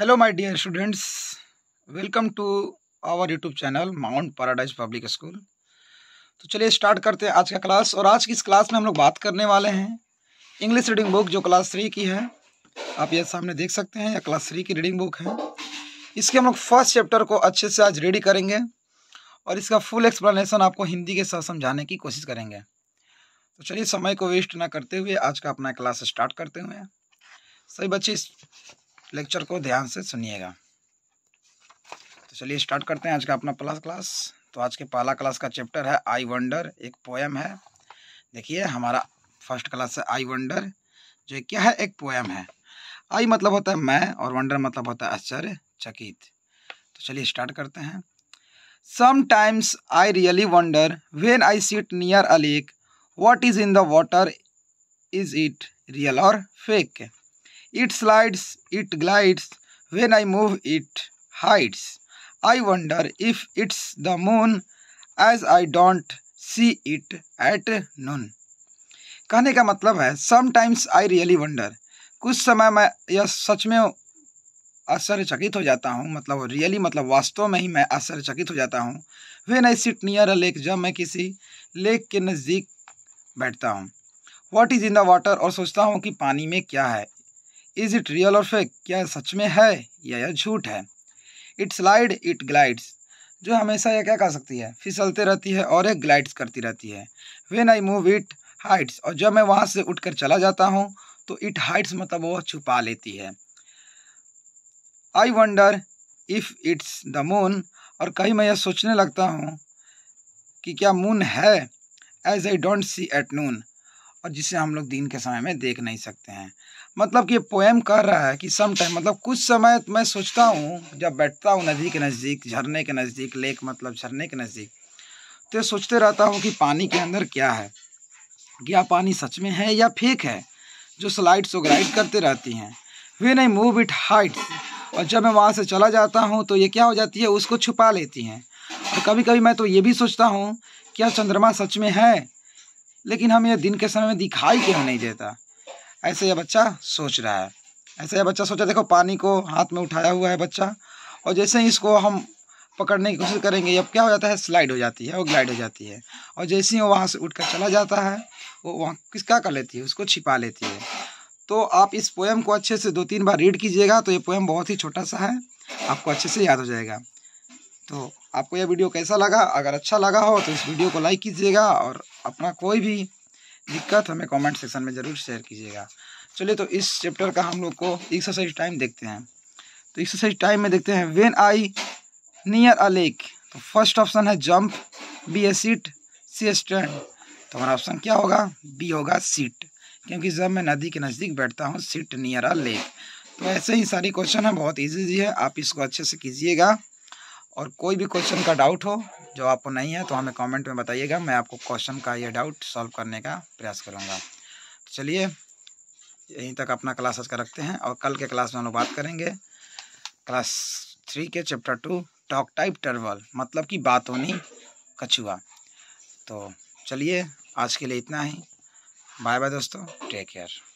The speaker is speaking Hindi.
Hello my dear students welcome to our YouTube channel Mount Paradise Public School तो चलिए स्टार्ट करते हैं आज का क्लास और आज की इस क्लास में हम लोग बात करने वाले हैं इंग्लिश रीडिंग बुक जो क्लास थ्री की है आप ये सामने देख सकते हैं यह क्लास थ्री की रीडिंग बुक है इसके हम लोग फर्स्ट चैप्टर को अच्छे से आज रेडी करेंगे और इसका फुल एक्सप्लेनेशन आपको हिंदी के साथ समझाने की कोशिश करेंगे तो चलिए समय को वेस्ट ना करते हुए आज का अपना क्लास स्टार्ट करते हुए सभी बच्चे लेक्चर को ध्यान से सुनिएगा तो चलिए स्टार्ट करते हैं आज का अपना प्लस क्लास तो आज के पहला क्लास का चैप्टर है आई वंडर एक पोएम है देखिए हमारा फर्स्ट क्लास है आई वंडर जो क्या है एक पोएम है आई मतलब होता है मैं और वंडर मतलब होता है आश्चर्य चकित तो चलिए स्टार्ट करते हैं sometimes I really wonder when I sit near a lake what is in the water is it real or fake It slides, it glides, when I move it hides. I wonder if it's the moon, as I don't see it at noon. कहने का मतलब है समटाइम्स आई रियली वंडर कुछ समय मैं यह सच में आश्चर्यचकित हो जाता हूँ मतलब रियली मतलब वास्तव में ही मैं आश्चर्यचकित हो जाता हूँ when I sit near a lake जब मैं किसी लेक के नज़दीक बैठता हूँ what is in the water और सोचता हूँ कि पानी में क्या है is it real or fake क्या सच में है या यह झूठ है इट स्लाइड इट ग्लाइड्स जो हमेशा यह क्या कर सकती है फिसलते रहती है और एक ग्लाइड्स करती रहती है when I move it hides और जब मैं वहाँ से उठकर चला जाता हूँ तो इट हाइट्स मतलब वह छुपा लेती है I wonder if it's the moon और कहीं मैं यह सोचने लगता हूँ कि क्या मून है as I don't see at noon और जिसे हम लोग दिन के समय में देख नहीं सकते हैं मतलब कि पोएम कर रहा है कि सम टाइम मतलब कुछ समय मैं सोचता हूँ जब बैठता हूँ नदी के नज़दीक झरने के नज़दीक लेक मतलब झरने के नज़दीक तो सोचते रहता हूँ कि पानी के अंदर क्या है क्या पानी सच में है या फेक है जो स्लाइड्स वगैराइड करते रहती हैं वे नहीं मूव इट हाइट और जब मैं वहाँ से चला जाता हूँ तो ये क्या हो जाती है उसको छुपा लेती हैं और कभी कभी मैं तो ये भी सोचता हूँ क्या चंद्रमा सच में है लेकिन हम यह दिन के समय में दिखाई क्यों नहीं देता ऐसे यह बच्चा सोच रहा है ऐसे यह बच्चा सोचा देखो पानी को हाथ में उठाया हुआ है बच्चा और जैसे ही इसको हम पकड़ने की कोशिश करेंगे अब क्या हो जाता है स्लाइड हो जाती है और ग्लाइड हो जाती है और जैसे ही वो वहाँ से उठ कर चला जाता है वो वहाँ किसका कर लेती है उसको छिपा लेती है तो आप इस पोएम को अच्छे से दो तीन बार रीड कीजिएगा तो ये पोएम बहुत ही छोटा सा है आपको अच्छे से याद हो जाएगा तो आपको यह वीडियो कैसा लगा अगर अच्छा लगा हो तो इस वीडियो को लाइक कीजिएगा और अपना कोई भी दिक्कत हमें कमेंट सेक्शन में ज़रूर शेयर कीजिएगा चलिए तो इस चैप्टर का हम लोग को एक्सरसाइज टाइम देखते हैं तो एक्सरसाइज टाइम में देखते हैं when I near a lake तो फर्स्ट ऑप्शन है jump B a sit C a stand तो हमारा ऑप्शन क्या होगा बी होगा सीट क्योंकि जब मैं नदी के नज़दीक बैठता हूँ सीट नियर अ लेक तो ऐसे ही सारी क्वेश्चन है बहुत ईजी है आप इसको अच्छे से कीजिएगा और कोई भी क्वेश्चन का डाउट हो जो आपको नहीं है तो हमें कमेंट में बताइएगा मैं आपको क्वेश्चन का ये डाउट सॉल्व करने का प्रयास करूँगा तो चलिए यहीं तक अपना क्लास आज का रखते हैं और कल के क्लास में हम लोग बात करेंगे क्लास थ्री के चैप्टर टू टॉक टाइप टर्वल मतलब कि होनी कछुआ तो चलिए आज के लिए इतना ही बाय बाय दोस्तों टेक केयर